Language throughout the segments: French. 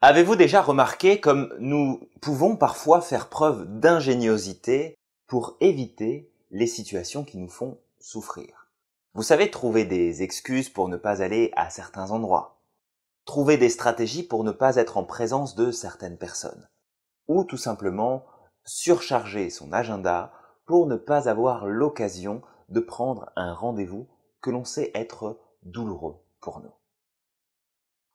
Avez-vous déjà remarqué comme nous pouvons parfois faire preuve d'ingéniosité pour éviter les situations qui nous font souffrir Vous savez, trouver des excuses pour ne pas aller à certains endroits, trouver des stratégies pour ne pas être en présence de certaines personnes, ou tout simplement surcharger son agenda pour ne pas avoir l'occasion de prendre un rendez-vous que l'on sait être douloureux pour nous.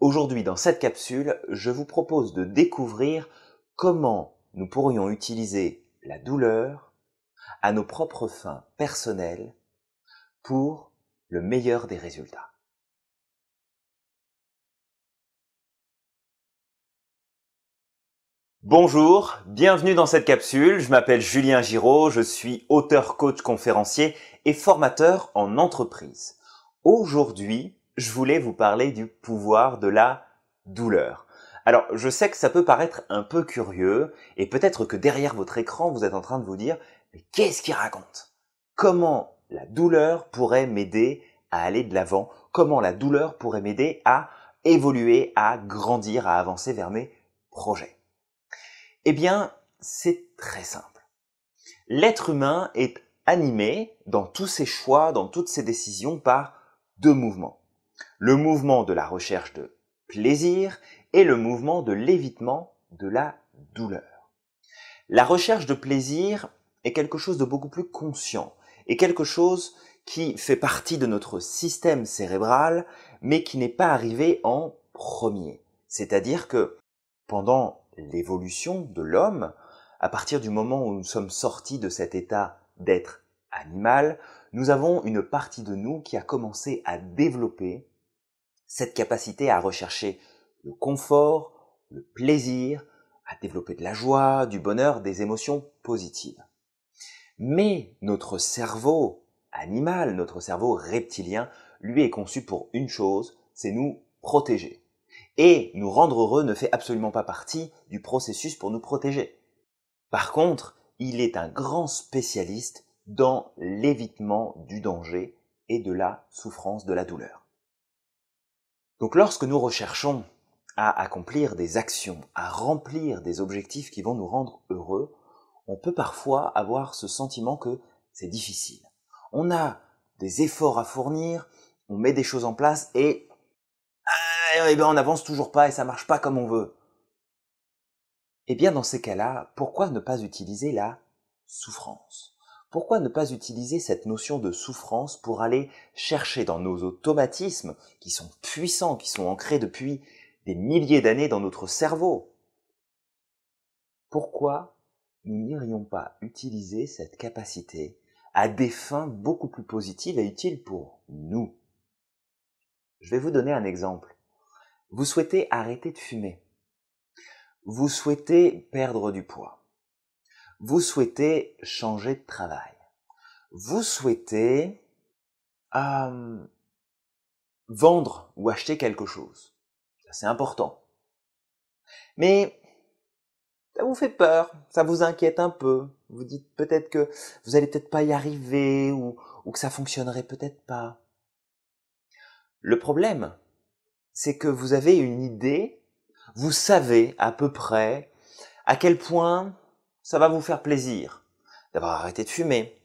Aujourd'hui, dans cette capsule, je vous propose de découvrir comment nous pourrions utiliser la douleur à nos propres fins personnelles pour le meilleur des résultats. Bonjour, bienvenue dans cette capsule. Je m'appelle Julien Giraud, je suis auteur, coach, conférencier et formateur en entreprise. Aujourd'hui, je voulais vous parler du pouvoir de la douleur. Alors, je sais que ça peut paraître un peu curieux, et peut-être que derrière votre écran, vous êtes en train de vous dire, mais qu'est-ce qu'il raconte Comment la douleur pourrait m'aider à aller de l'avant Comment la douleur pourrait m'aider à évoluer, à grandir, à avancer vers mes projets Eh bien, c'est très simple. L'être humain est animé dans tous ses choix, dans toutes ses décisions par deux mouvements le mouvement de la recherche de plaisir et le mouvement de l'évitement de la douleur. La recherche de plaisir est quelque chose de beaucoup plus conscient et quelque chose qui fait partie de notre système cérébral mais qui n'est pas arrivé en premier. C'est-à-dire que pendant l'évolution de l'homme, à partir du moment où nous sommes sortis de cet état d'être animal, nous avons une partie de nous qui a commencé à développer cette capacité à rechercher le confort, le plaisir, à développer de la joie, du bonheur, des émotions positives. Mais notre cerveau animal, notre cerveau reptilien, lui est conçu pour une chose, c'est nous protéger. Et nous rendre heureux ne fait absolument pas partie du processus pour nous protéger. Par contre, il est un grand spécialiste dans l'évitement du danger et de la souffrance de la douleur. Donc lorsque nous recherchons à accomplir des actions, à remplir des objectifs qui vont nous rendre heureux, on peut parfois avoir ce sentiment que c'est difficile. On a des efforts à fournir, on met des choses en place et, ah, eh ben, on n'avance toujours pas et ça marche pas comme on veut. Eh bien dans ces cas-là, pourquoi ne pas utiliser la souffrance pourquoi ne pas utiliser cette notion de souffrance pour aller chercher dans nos automatismes, qui sont puissants, qui sont ancrés depuis des milliers d'années dans notre cerveau Pourquoi nous n'irions pas utiliser cette capacité à des fins beaucoup plus positives et utiles pour nous Je vais vous donner un exemple. Vous souhaitez arrêter de fumer. Vous souhaitez perdre du poids vous souhaitez changer de travail. Vous souhaitez euh, vendre ou acheter quelque chose. C'est important. Mais ça vous fait peur, ça vous inquiète un peu. Vous dites peut-être que vous allez peut-être pas y arriver ou, ou que ça fonctionnerait peut-être pas. Le problème, c'est que vous avez une idée, vous savez à peu près à quel point ça va vous faire plaisir d'avoir arrêté de fumer,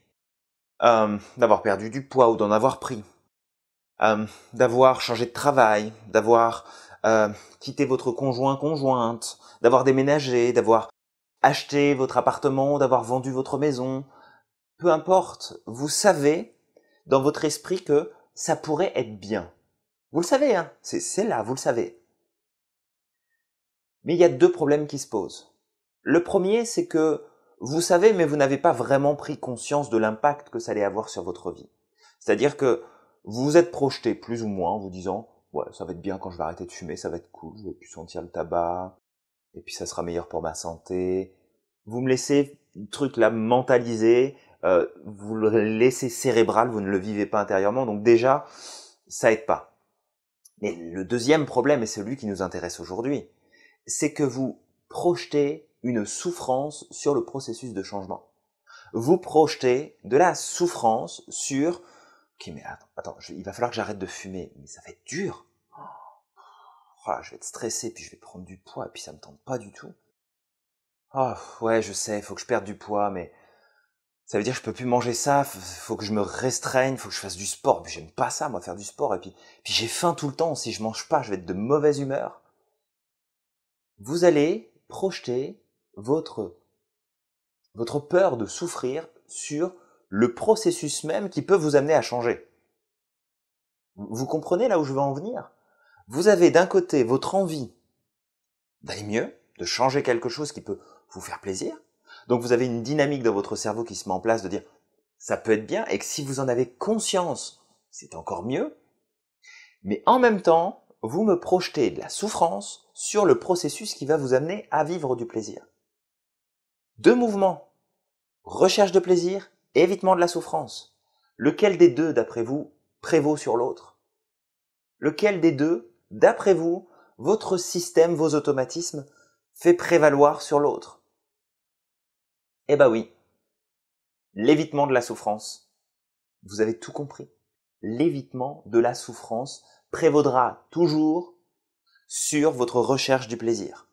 euh, d'avoir perdu du poids ou d'en avoir pris, euh, d'avoir changé de travail, d'avoir euh, quitté votre conjoint conjointe, d'avoir déménagé, d'avoir acheté votre appartement, d'avoir vendu votre maison, peu importe, vous savez dans votre esprit que ça pourrait être bien. Vous le savez, hein, c'est là, vous le savez. Mais il y a deux problèmes qui se posent. Le premier, c'est que vous savez, mais vous n'avez pas vraiment pris conscience de l'impact que ça allait avoir sur votre vie. C'est-à-dire que vous vous êtes projeté plus ou moins en vous disant, ouais, ça va être bien quand je vais arrêter de fumer, ça va être cool, je vais plus sentir le tabac, et puis ça sera meilleur pour ma santé. Vous me laissez le truc là mentaliser, euh, vous le laissez cérébral, vous ne le vivez pas intérieurement, donc déjà, ça aide pas. Mais le deuxième problème, et celui qui nous intéresse aujourd'hui, c'est que vous projetez une souffrance sur le processus de changement. Vous projetez de la souffrance sur Ok, mais attends, attends il va falloir que j'arrête de fumer, mais ça va être dur. Oh, ah, je vais être stressé, puis je vais prendre du poids, et puis ça ne me tente pas du tout. Oh, ouais, je sais, faut que je perde du poids, mais ça veut dire que je ne peux plus manger ça, il faut que je me restreigne, faut que je fasse du sport, puis j'aime pas ça, moi, faire du sport, et puis, puis j'ai faim tout le temps, si je mange pas, je vais être de mauvaise humeur. Vous allez projeter votre, votre peur de souffrir sur le processus même qui peut vous amener à changer. Vous comprenez là où je veux en venir Vous avez d'un côté votre envie d'aller mieux, de changer quelque chose qui peut vous faire plaisir. Donc vous avez une dynamique dans votre cerveau qui se met en place de dire ça peut être bien et que si vous en avez conscience, c'est encore mieux. Mais en même temps, vous me projetez de la souffrance sur le processus qui va vous amener à vivre du plaisir. Deux mouvements. Recherche de plaisir et évitement de la souffrance. Lequel des deux, d'après vous, prévaut sur l'autre Lequel des deux, d'après vous, votre système, vos automatismes, fait prévaloir sur l'autre Eh ben oui, l'évitement de la souffrance. Vous avez tout compris. L'évitement de la souffrance prévaudra toujours sur votre recherche du plaisir.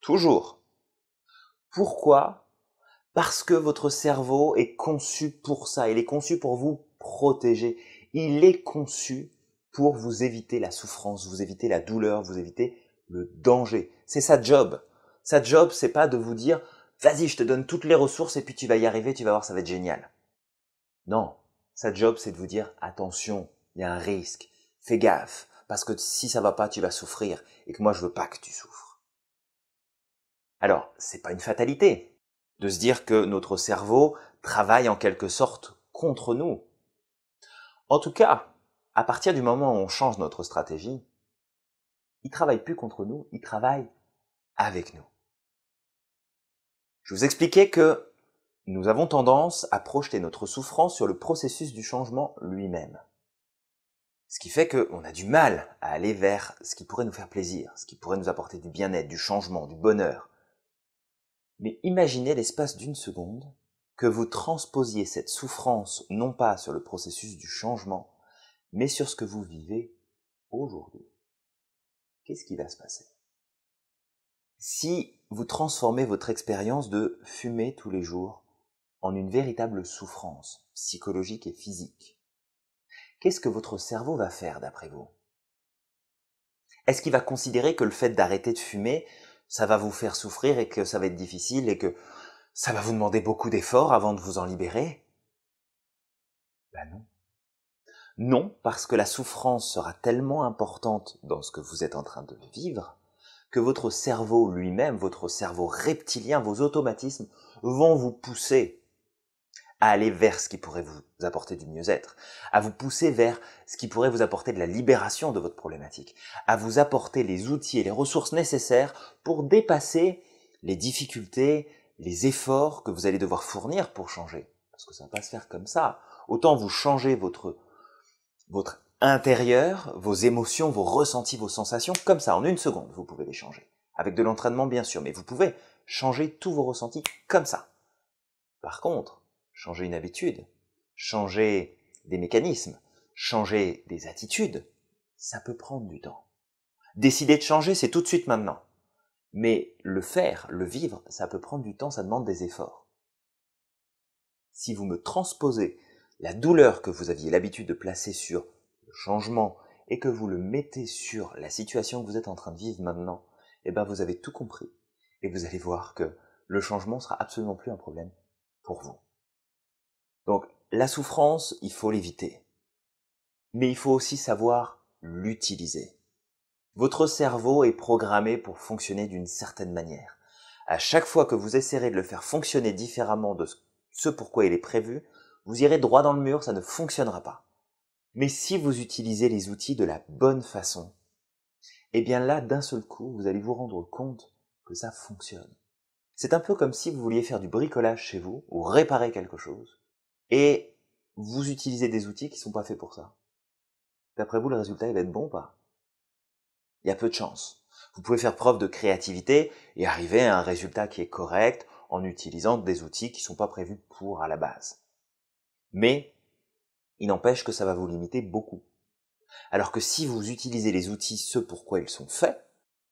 Toujours. Pourquoi Parce que votre cerveau est conçu pour ça. Il est conçu pour vous protéger. Il est conçu pour vous éviter la souffrance, vous éviter la douleur, vous éviter le danger. C'est sa job. Sa job, c'est pas de vous dire vas-y, je te donne toutes les ressources et puis tu vas y arriver, tu vas voir, ça va être génial. Non. Sa job, c'est de vous dire attention, il y a un risque, fais gaffe, parce que si ça va pas, tu vas souffrir et que moi je veux pas que tu souffres. Alors, c'est pas une fatalité de se dire que notre cerveau travaille en quelque sorte contre nous. En tout cas, à partir du moment où on change notre stratégie, il travaille plus contre nous, il travaille avec nous. Je vous expliquais que nous avons tendance à projeter notre souffrance sur le processus du changement lui-même. Ce qui fait qu'on a du mal à aller vers ce qui pourrait nous faire plaisir, ce qui pourrait nous apporter du bien-être, du changement, du bonheur, mais imaginez l'espace d'une seconde que vous transposiez cette souffrance non pas sur le processus du changement, mais sur ce que vous vivez aujourd'hui. Qu'est-ce qui va se passer Si vous transformez votre expérience de fumer tous les jours en une véritable souffrance psychologique et physique, qu'est-ce que votre cerveau va faire d'après vous Est-ce qu'il va considérer que le fait d'arrêter de fumer ça va vous faire souffrir et que ça va être difficile et que ça va vous demander beaucoup d'efforts avant de vous en libérer Ben non. Non, parce que la souffrance sera tellement importante dans ce que vous êtes en train de vivre que votre cerveau lui-même, votre cerveau reptilien, vos automatismes vont vous pousser à aller vers ce qui pourrait vous apporter du mieux-être, à vous pousser vers ce qui pourrait vous apporter de la libération de votre problématique, à vous apporter les outils et les ressources nécessaires pour dépasser les difficultés, les efforts que vous allez devoir fournir pour changer. Parce que ça ne va pas se faire comme ça. Autant vous changez votre, votre intérieur, vos émotions, vos ressentis, vos sensations, comme ça, en une seconde, vous pouvez les changer. Avec de l'entraînement, bien sûr, mais vous pouvez changer tous vos ressentis comme ça. Par contre, changer une habitude, changer des mécanismes, changer des attitudes, ça peut prendre du temps. Décider de changer, c'est tout de suite maintenant. Mais le faire, le vivre, ça peut prendre du temps, ça demande des efforts. Si vous me transposez la douleur que vous aviez l'habitude de placer sur le changement et que vous le mettez sur la situation que vous êtes en train de vivre maintenant, eh ben vous avez tout compris et vous allez voir que le changement sera absolument plus un problème pour vous. La souffrance, il faut l'éviter. Mais il faut aussi savoir l'utiliser. Votre cerveau est programmé pour fonctionner d'une certaine manière. À chaque fois que vous essaierez de le faire fonctionner différemment de ce pourquoi il est prévu, vous irez droit dans le mur, ça ne fonctionnera pas. Mais si vous utilisez les outils de la bonne façon, eh bien là, d'un seul coup, vous allez vous rendre compte que ça fonctionne. C'est un peu comme si vous vouliez faire du bricolage chez vous ou réparer quelque chose et vous utilisez des outils qui ne sont pas faits pour ça. D'après vous, le résultat, il va être bon ou pas Il y a peu de chance. Vous pouvez faire preuve de créativité et arriver à un résultat qui est correct en utilisant des outils qui ne sont pas prévus pour à la base. Mais, il n'empêche que ça va vous limiter beaucoup. Alors que si vous utilisez les outils ce pour quoi ils sont faits,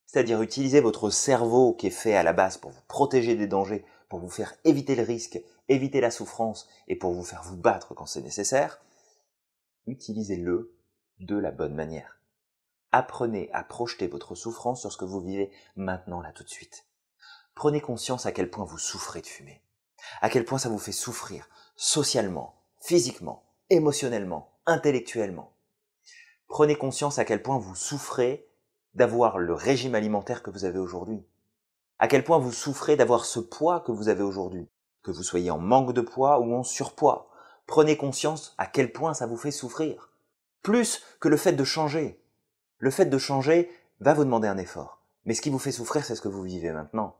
c'est-à-dire utiliser votre cerveau qui est fait à la base pour vous protéger des dangers, pour vous faire éviter le risque éviter la souffrance et pour vous faire vous battre quand c'est nécessaire, utilisez-le de la bonne manière. Apprenez à projeter votre souffrance sur ce que vous vivez maintenant là tout de suite. Prenez conscience à quel point vous souffrez de fumer, à quel point ça vous fait souffrir socialement, physiquement, émotionnellement, intellectuellement. Prenez conscience à quel point vous souffrez d'avoir le régime alimentaire que vous avez aujourd'hui, à quel point vous souffrez d'avoir ce poids que vous avez aujourd'hui, que vous soyez en manque de poids ou en surpoids. Prenez conscience à quel point ça vous fait souffrir. Plus que le fait de changer. Le fait de changer va vous demander un effort. Mais ce qui vous fait souffrir, c'est ce que vous vivez maintenant.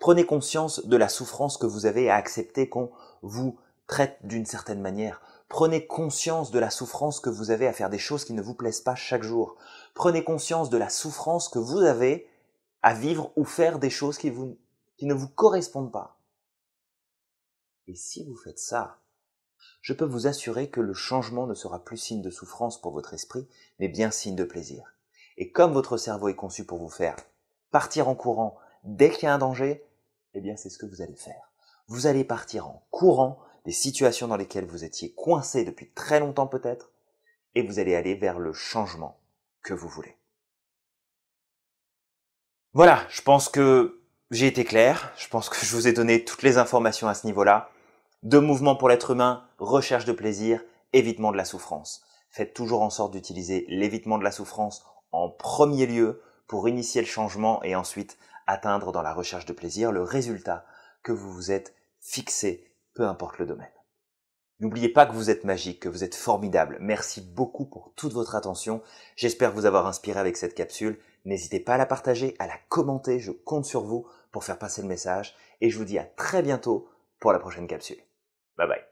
Prenez conscience de la souffrance que vous avez à accepter qu'on vous traite d'une certaine manière. Prenez conscience de la souffrance que vous avez à faire des choses qui ne vous plaisent pas chaque jour. Prenez conscience de la souffrance que vous avez à vivre ou faire des choses qui, qui ne vous correspondent pas. Et si vous faites ça, je peux vous assurer que le changement ne sera plus signe de souffrance pour votre esprit, mais bien signe de plaisir. Et comme votre cerveau est conçu pour vous faire partir en courant dès qu'il y a un danger, eh bien c'est ce que vous allez faire. Vous allez partir en courant des situations dans lesquelles vous étiez coincé depuis très longtemps peut-être, et vous allez aller vers le changement que vous voulez. Voilà, je pense que j'ai été clair, je pense que je vous ai donné toutes les informations à ce niveau-là. Deux mouvements pour l'être humain, recherche de plaisir, évitement de la souffrance. Faites toujours en sorte d'utiliser l'évitement de la souffrance en premier lieu pour initier le changement et ensuite atteindre dans la recherche de plaisir le résultat que vous vous êtes fixé, peu importe le domaine. N'oubliez pas que vous êtes magique, que vous êtes formidable. Merci beaucoup pour toute votre attention. J'espère vous avoir inspiré avec cette capsule. N'hésitez pas à la partager, à la commenter. Je compte sur vous pour faire passer le message. Et je vous dis à très bientôt pour la prochaine capsule. Bye bye.